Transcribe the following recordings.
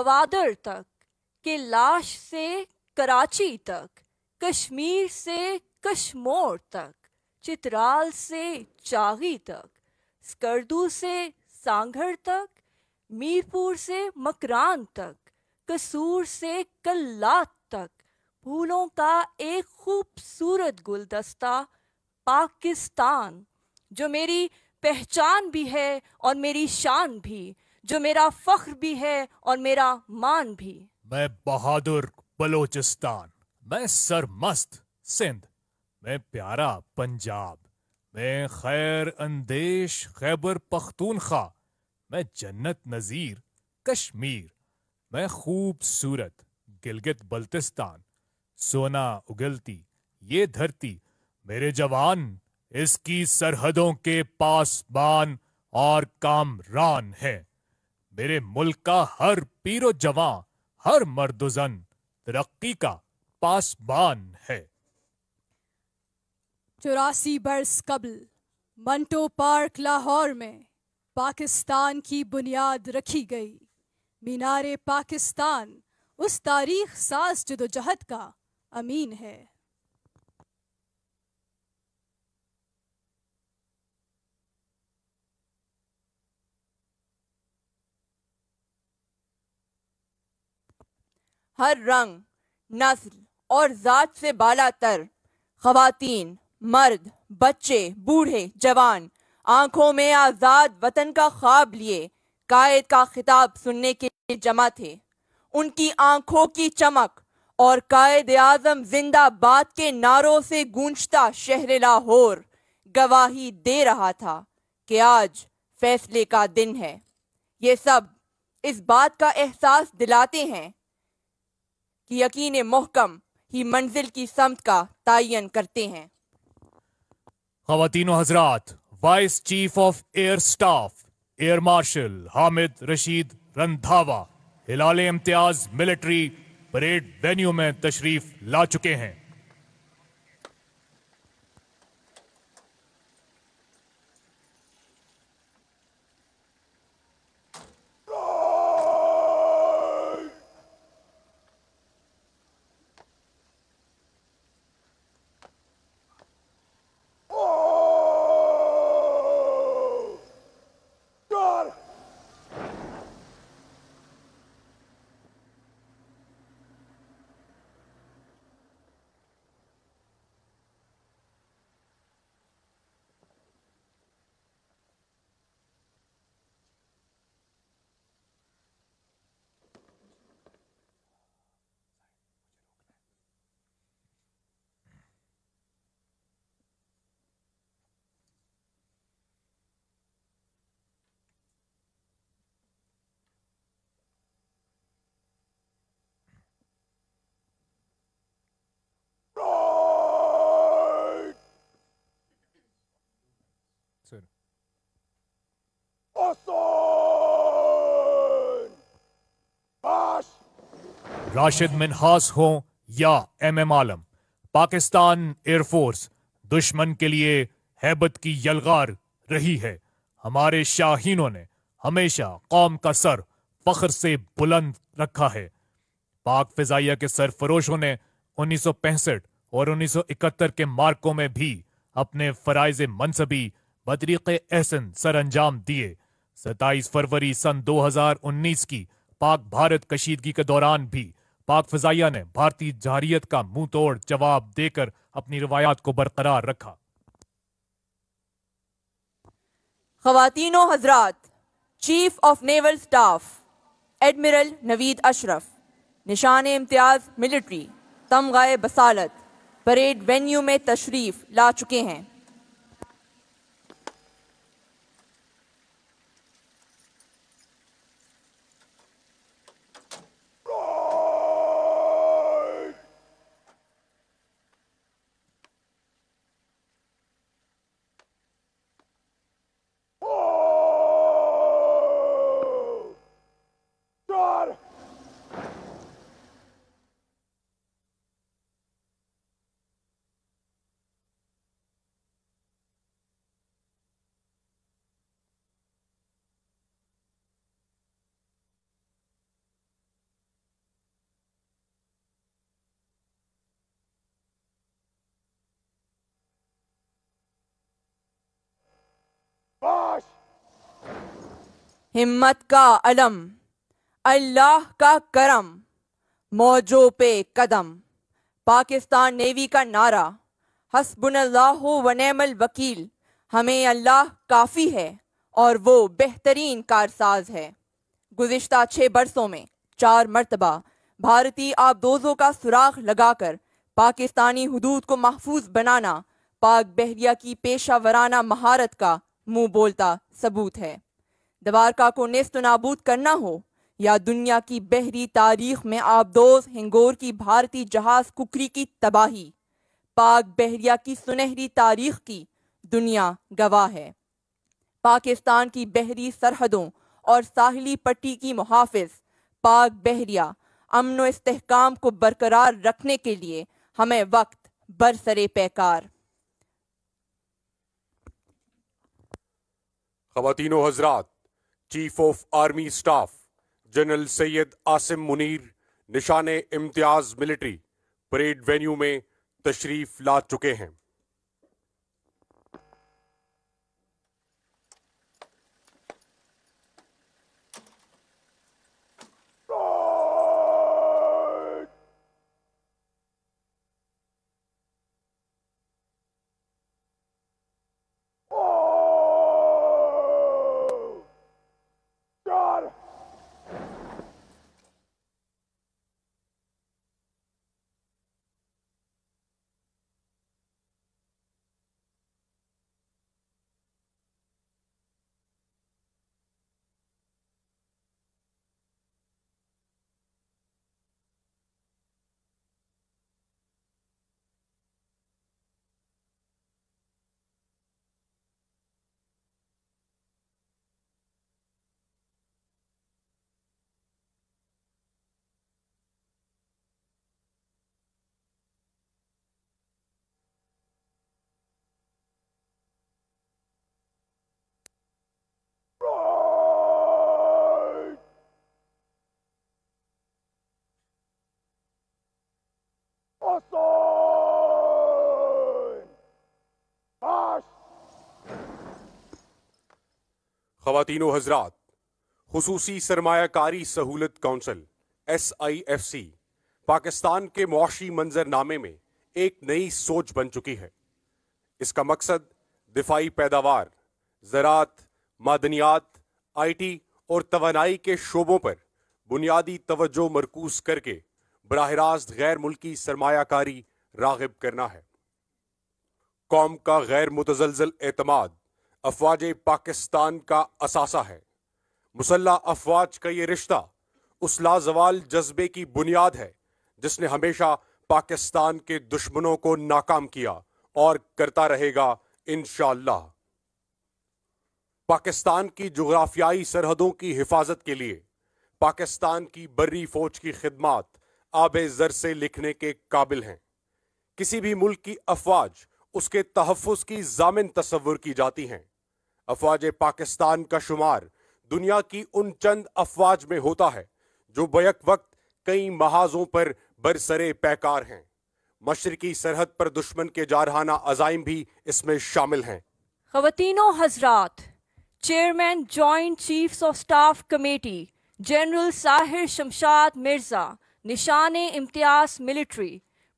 गवादर तक के लाश से कराची तक कश्मीर से कश्मोर तक चित्राल से चागी तक स्कर्दू से सांघर तक मीरपुर से मकरान तक कसूर से कल्लात तक फूलों का एक खूबसूरत गुलदस्ता पाकिस्तान जो मेरी पहचान भी है और मेरी शान भी जो मेरा फख्र भी है और मेरा मान भी मैं बहादुर बलोचिस्तान मैं सरमस्त सिंध मैं प्यारा पंजाब मैं खैर अंदेश खैबर पख्तूनखा मैं जन्नत नज़ीर कश्मीर मैं खूबसूरत गिलगित बल्तिस्तान सोना उगलती ये धरती मेरे जवान इसकी सरहदों के पासबान और कामरान हैं मेरे मुल्क का हर पीरो जवान हर मर्दुजन तरक्की का पासबान है चौरासी बरस कबल मंटो पार्क लाहौर में पाकिस्तान की बुनियाद रखी गई मीनार पाकिस्तान उस तारीख साज जदोजहद का अमीन है हर रंग नस्ल और ज़ात से बाला तर खवातीन मर्द बच्चे बूढ़े जवान आंखों में आज़ाद वतन का ख्वाब लिए कायद का खिताब सुनने के लिए जमा थे उनकी आंखों की चमक और कायद आजम जिंदाबाद के नारों से गूंजता शहर लाहौर गवाही दे रहा था कि आज फैसले का दिन है ये सब इस बात का एहसास दिलाते हैं कि यकीन मोहकम ही मंजिल की समत का तयन करते हैं खातिनो हजरात vice chief of air staff air marshal Hamid Rashid Randhawa Hilal Imtiaz military parade venue में तशरीफ ला चुके हैं Watson. राशिद मिनहास हो या M M Alam Pakistan air force दुश्मन के लिए हैबत की यलगार रही है हमारे शाहीनों ने हमेशा कौम का सर फख्र से बुलंद रखा है पाक फिजाइया के सरफरोशों ने उन्नीस और 1971 के मार्कों में भी अपने फराइज मनसबी बदरीक एहसन अंजाम दिए सताईस फरवरी सन 2019 की पाक भारत कशीदगी के दौरान भी पाक फजाइया ने भारतीय जारियत का मुंह तोड़ जवाब देकर अपनी रवायात को बरकरार रखा खातिन हजरात chief of naval staff admiral Naveed Ashraf Nishan Imtiaz military तमगाए बसालत परेड वेन्यू में तशरीफ ला चुके हैं हिम्मत का अलम अल्लाह का करम मौजों पे कदम पाकिस्तान नेवी का नारा हसबुल्लाह वनेमल वकील हमें अल्लाह काफ़ी है और वो बेहतरीन कारसाज है गुज्त छः बरसों में चार मरतबा भारतीय आबदोजों का सुराख लगाकर पाकिस्तानी हदूद को महफूज बनाना पाक बहरिया की पेशा वराना महारत का मुंह बोलता सबूत है दबारका को नेस्त नाबूद करना हो या दुनिया की बहरी तारीख में आबदोज हिंगोर की भारतीय जहाज कुकरी की तबाही पाक बहरिया की सुनहरी तारीख की दुनिया गवाह है पाकिस्तान की बहरी सरहदों और साहली पट्टी की मुहाफ़ पाक बहरिया अमन इसकाम को बरकरार रखने के लिए हमें वक्त बरसरे पैकार खातिन हजरात chief of army staff general Syed Asim Munir Nishan Imtiaz military parade venue में तशरीफ ला चुके हैं Achtung! खातिन हजरात खसूसी सरमाकारी सहूलत council S I F C Pakistan के मुआशी मंजरनामे में एक नई सोच बन चुकी है इसका मकसद दिफाई पैदावार ज़रात मादनियात आई टी और तोानाई के शोबों पर बुनियादी तोज्जो मरकूज करके बरह रास्त गैर मुल्की सरमायाकारी रागब करना है कौम का गैर मुतजलजल एतमाद अफवाज पाकिस्तान का असासा है मुसल्ह अफवाज का ये रिश्ता उस लाजवाल जज्बे की बुनियाद है जिसने हमेशा पाकिस्तान के दुश्मनों को नाकाम किया और करता रहेगा इन शह पाकिस्तान की जुग्राफियाई सरहदों की हिफाजत के लिए पाकिस्तान की बर्री फौज की खिदमत आब ज़र से लिखने के काबिल हैं किसी भी मुल्क की अफवाज उसके तहफ़ की जामिन तस्वुर की जाती हैं अफवाज पाकिस्तान का शुमार दुनिया की उन चंद अफवाज में होता है जो बैक वक्त कई महाजों पर बरसरे पैकार हैं मशरकी सरहद पर दुश्मन के जारहाना अजाइम भी इसमें शामिल हैं खवतिनों हजरात chairman joint chiefs of staff committee general Sahir Shamshad Mirza Nishan Imtiaz military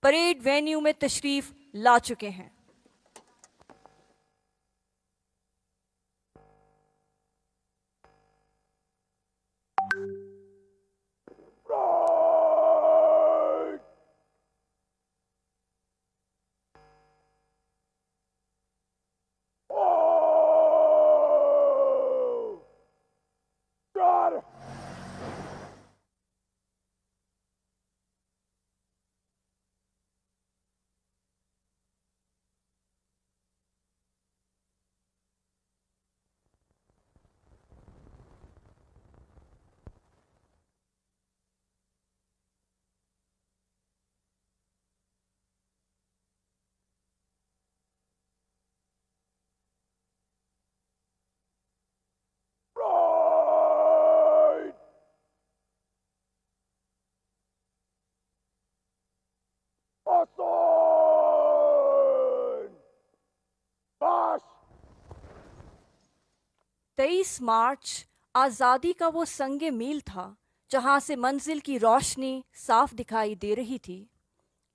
parade venue में तशरीफ ला चुके हैं 26 मार्च आज़ादी का वो संग मील था जहाँ से मंजिल की रोशनी साफ दिखाई दे रही थी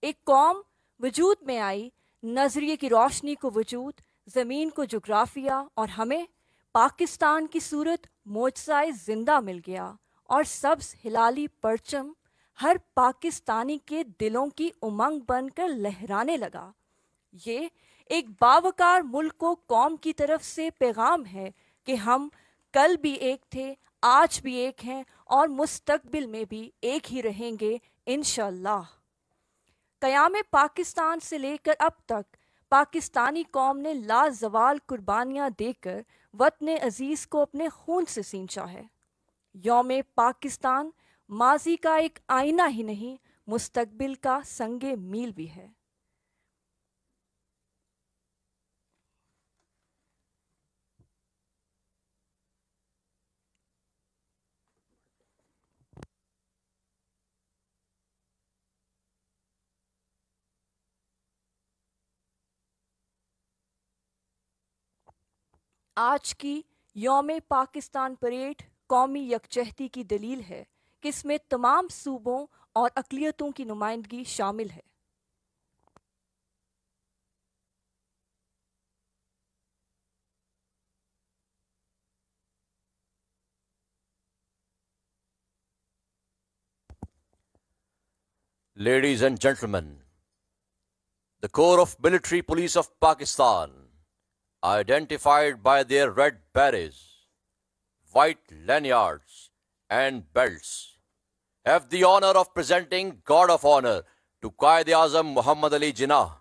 एक कौम वजूद में आई नज़रिए की रोशनी को वजूद ज़मीन को जोग्राफिया और हमें पाकिस्तान की सूरत मोजाए जिंदा मिल गया और सब्स हिलाली परचम हर पाकिस्तानी के दिलों की उमंग बनकर लहराने लगा ये एक बावकार मुल्क को कौम की तरफ से पैगाम है कि हम कल भी एक थे आज भी एक हैं और मुस्तकबिल में भी एक ही रहेंगे इन क़याम पाकिस्तान से लेकर अब तक पाकिस्तानी कौम ने लाजवाल कुर्बानियाँ देकर वतन अजीज़ को अपने खून से सींचा है योम पाकिस्तान माजी का एक आईना ही नहीं मुस्तबिल का संग मील भी है आज की योम पाकिस्तान परेड कौमी यकजहती की दलील है कि इसमें तमाम सूबों और अकलीतों की नुमाइंदगी शामिल है Ladies and gentlemen, the Corps of Military Police of Pakistan identified by their red berets, white lanyards, and belts, have the honor of presenting God of Honor to Qaid Azam Muhammad Ali Jinnah,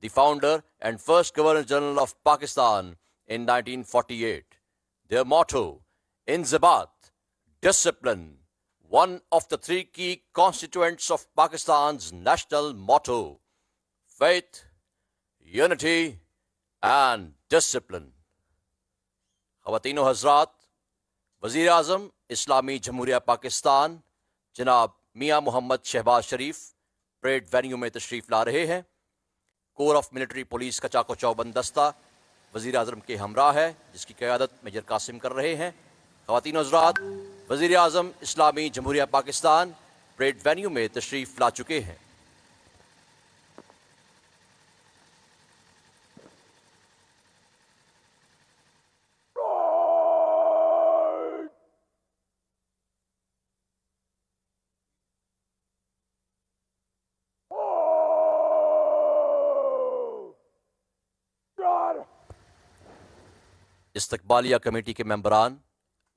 the founder and first Governor General of Pakistan in 1948. Their motto, Inzibat, discipline, one of the three key constituents of Pakistan's national motto, faith, unity, and discipline खातिन हजरात वजीर अजम इस्लामी जमहूरिया पाकिस्तान जनाब Mian Muhammad Shehbaz Sharif parade venue में तशरीफ़ ला रहे हैं कोर ऑफ मिलिट्री पुलिस का चाको चौबंद दस्ता वज़ी अजम के हमरा है जिसकी क्यादत मेजर कासिम कर रहे हैं खातिन हजरात वजीर अजम इस्लामी जमहूरिया पाकिस्तान परेड वेन्यू में तशरीफ़ ला चुके हैं इस्तबालिया कमेटी के मम्बरान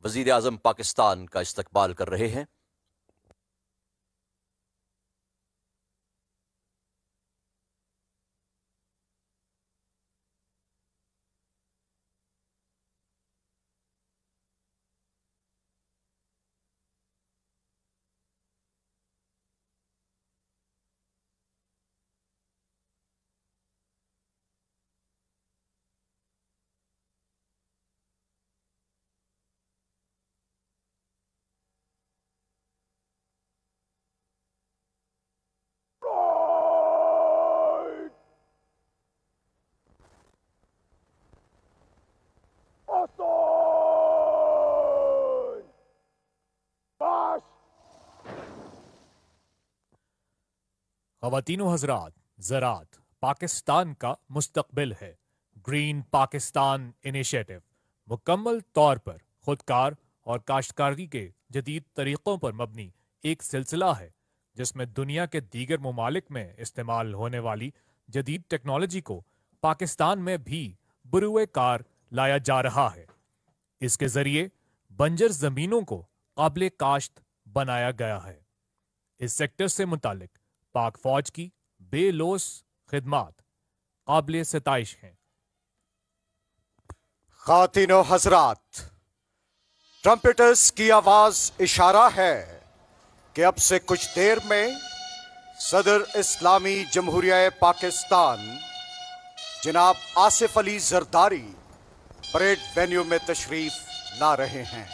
वज़ी अजम पाकिस्तान का इस्तबाल कर रहे हैं खातिन हजरात ज़रात पाकिस्तान का मुस्तबिल है ग्रीन पाकिस्तान इनिशिएटिव मुकम्मल तौर पर खुदकार और काश्तकारी के जदीद तरीक़ों पर मबनी एक सिलसिला है जिसमें दुनिया के दीगर ममालिक में इस्तेमाल होने वाली जदीद टेक्नोलॉजी को पाकिस्तान में भी बुरुए कार लाया जा रहा है इसके ज़रिए बंजर ज़मीनों को काबिल काश्त बनाया गया है इस सेक्टर से मुतालिक पाक फौज की बेलोस खिदमात काबिल सताइश हैं खातिन हजरात ट्रम्पिटर्स की आवाज इशारा है कि अब से कुछ देर में सदर इस्लामी जमहूरिया पाकिस्तान जनाब आसिफ अली जरदारी परेड वेन्यू में तशरीफ ला रहे हैं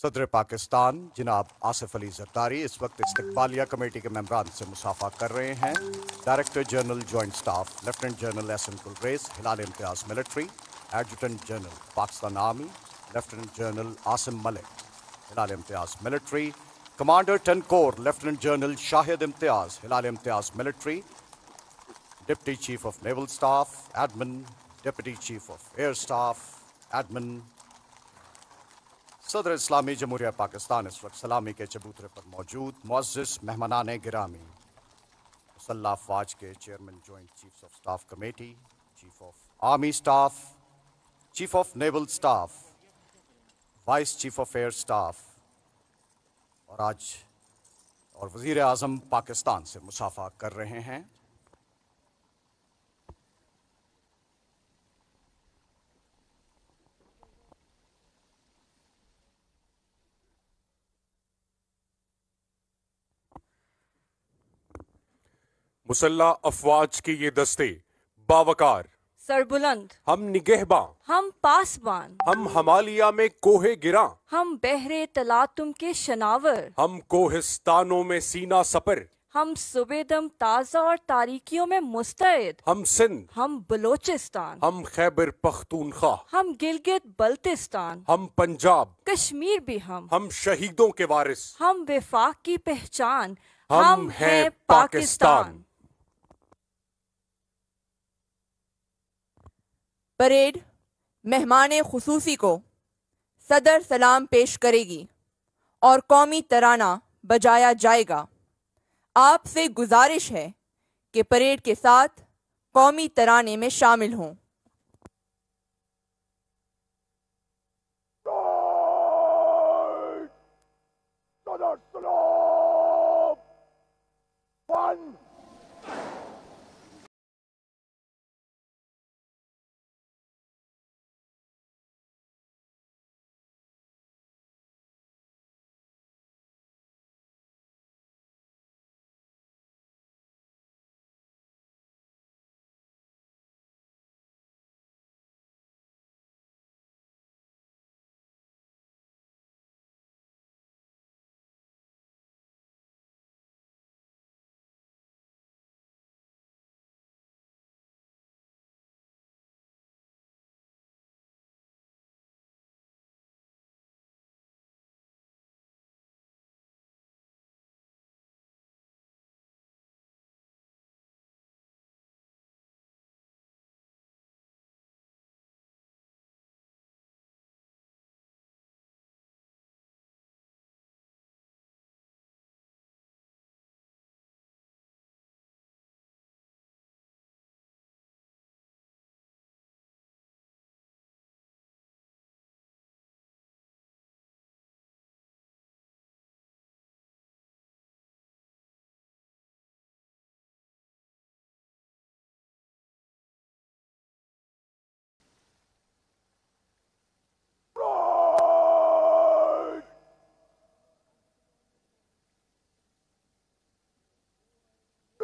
सदर पाकिस्तान जनाब आसिफ अली जरदारी इस वक्त इस्तबालिया कमेटी के मेम्बरान से मुसाफा कर रहे हैं director general joint staff lieutenant general S N कुलरेस Hilal Imtiaz military adjutant general Pakistan army lieutenant general Asim Malik Hilal Imtiaz military commander ten corps lieutenant general Shahid Imtiaz Hilal Imtiaz military deputy chief of naval staff admin deputy chief of air staff admin सदर इस्लामी जमहूरिया पाकिस्तान इस वक्त सलामी के चबूतरे पर मौजूद मोजिस मेहमान गिरामी मुसल्ला के chairman joint chief of staff committee chief of army staff chief of naval staff vice chief of air staff और आज और वज़ी अजम पाकिस्तान से मुसाफा कर रहे हैं मुसल्ला अफवाज के ये दस्ते बावकार सरबुलंद हम निगहबा हम पासबान हम हमालिया में कोहे गिरा हम बहरे तलातुम के शनावर हम कोहिस्तानों में सीना सपर हम सुबेदम ताजा और तारीखियों में मुस्तैद हम सिंध हम बलोचिस्तान हम खैबर पख्तूनखा हम गिलगित बल्तिस्तान हम पंजाब कश्मीर भी हम हम शहीदों के वारिस हम विफाक की पहचान हम, हम है पाकिस्तान, पाकिस्तान। परेड मेहमान खसूसी को सदर सलाम पेश करेगी और कौमी तराना बजाया जाएगा आपसे गुजारिश है कि परेड के साथ कौमी तराने में शामिल हों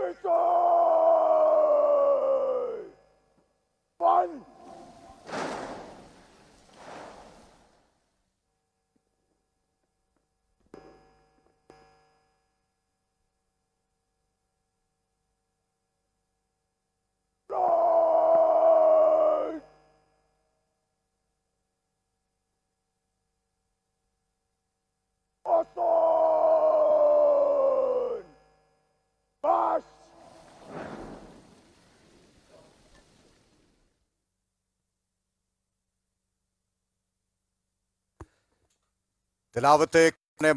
America! तिलावत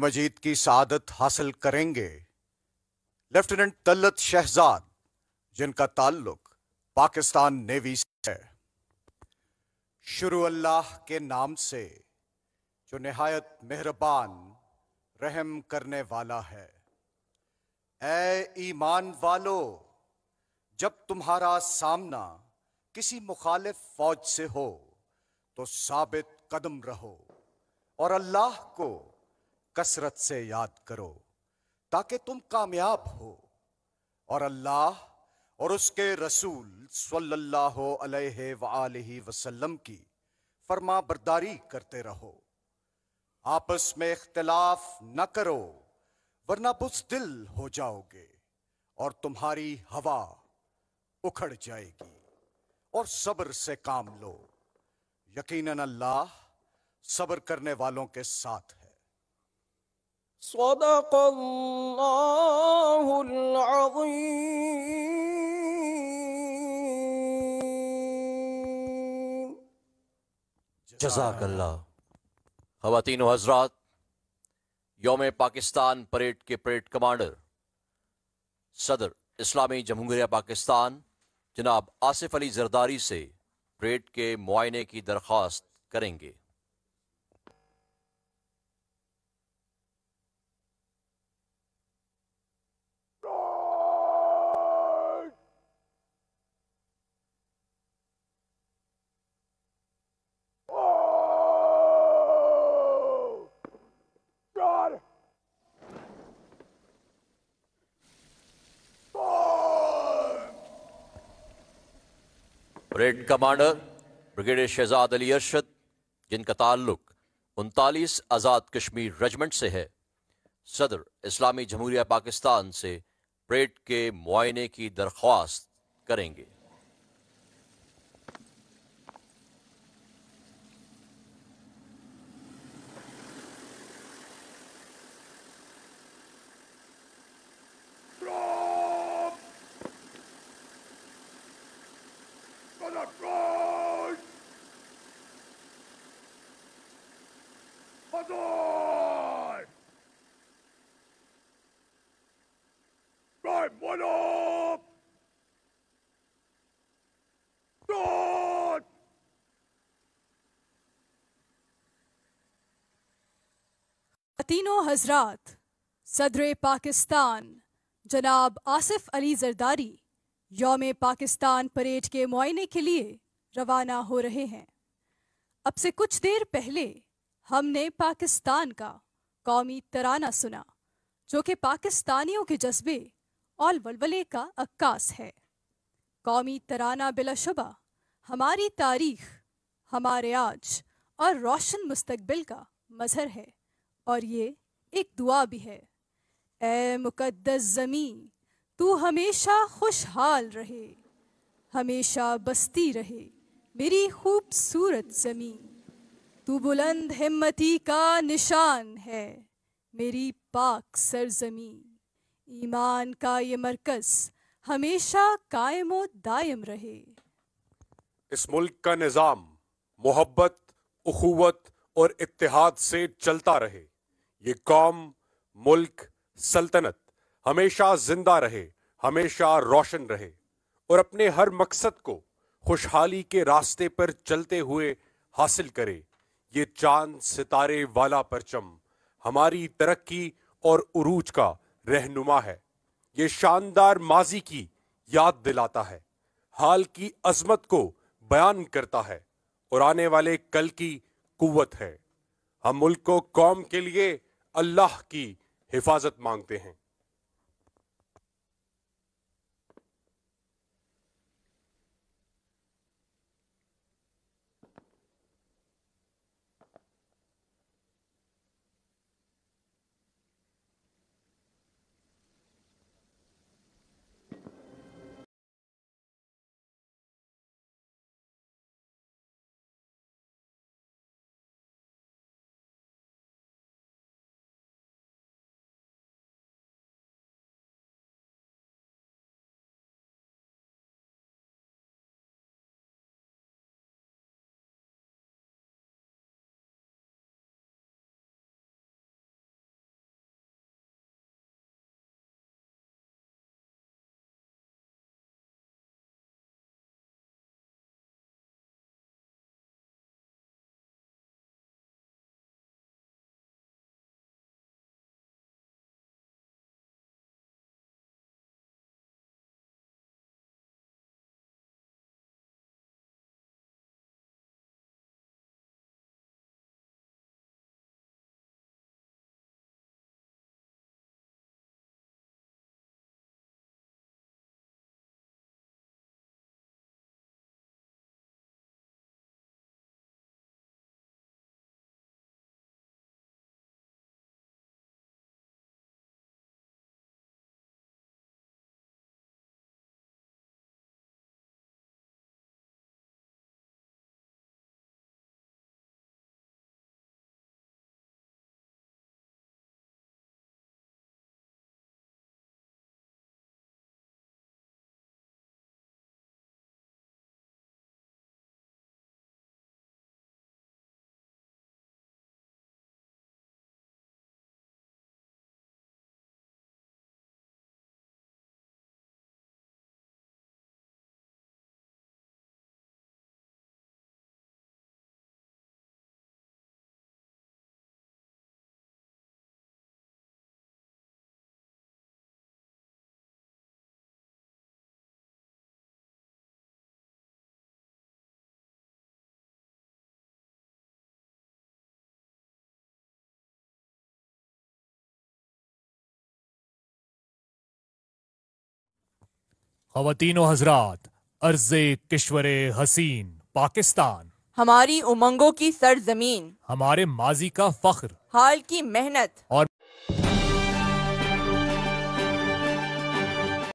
मजीद की सादत हासिल करेंगे लेफ्टिनेंट तल्लत शहजाद जिनका ताल्लुक पाकिस्तान नेवी से है शुरू अल्लाह के नाम से जो नहायत मेहरबान रहम करने वाला है ऐ ईमान वालो जब तुम्हारा सामना किसी मुखालिफ फौज से हो तो साबित कदम रहो और अल्लाह को कसरत से याद करो ताकि तुम कामयाब हो और अल्लाह और उसके रसूल सल्लल्लाहु अलैहि वसल्लम की फरमा बरदारी करते रहो आपस में इख्तलाफ न करो वरना बुजदिल हो जाओगे और तुम्हारी हवा उखड़ जाएगी और सब्र से काम लो यकीनन अल्लाह सब्र करने वालों के साथ है जजाकल्ला खातिन हजरात योम पाकिस्तान परेड के परेड कमांडर सदर इस्लामी जमहूरिया पाकिस्तान जनाब आसिफ अली जरदारी से परेड के मुआयने की दरख्वास्त करेंगे brigade commander brigadier Shahzad Ali Arshad जिनका ताल्लुक उनतालीस आज़ाद कश्मीर रेजमेंट से है सदर इस्लामी जमहूरिया पाकिस्तान से परेड के मुआयने की दरख्वास्त करेंगे तीनों हजरात सदर पाकिस्तान जनाब आसिफ अली जरदारी योम पाकिस्तान परेड के मुआयने के लिए रवाना हो रहे हैं अब से कुछ देर पहले हमने पाकिस्तान का कौमी तराना सुना जो कि पाकिस्तानियों के जज्बे और वलवले का अक्कास है कौमी तराना बिलाशुबा हमारी तारीख हमारे आज और रोशन मुस्तबिल का मजहर है और ये एक दुआ भी है ए मुकद्दस ज़मीं तू हमेशा खुशहाल रहे हमेशा बस्ती रहे मेरी खूबसूरत ज़मीं तू बुलंद हिम्मती का निशान है मेरी पाक सरजमी ईमान का ये मरकज़ हमेशा कायम दायम रहे इस मुल्क का निज़ाम मोहब्बत अखुवत और इतिहाद से चलता रहे ये कौम मुल्क सल्तनत हमेशा जिंदा रहे हमेशा रोशन रहे और अपने हर मकसद को खुशहाली के रास्ते पर चलते हुए हासिल करे ये चांद सितारे वाला परचम हमारी तरक्की और उरूज का रहनुमा है ये शानदार माजी की याद दिलाता है हाल की अजमत को बयान करता है और आने वाले कल की कुवत है हम मुल्क को कौम के लिए अल्लाह की हिफाजत मांगते हैं खवतिन हजरात अर्ज किश्वर हसीन पाकिस्तान हमारी उमंगों की सरजमीन हमारे माजी का फख्र हाल की मेहनत और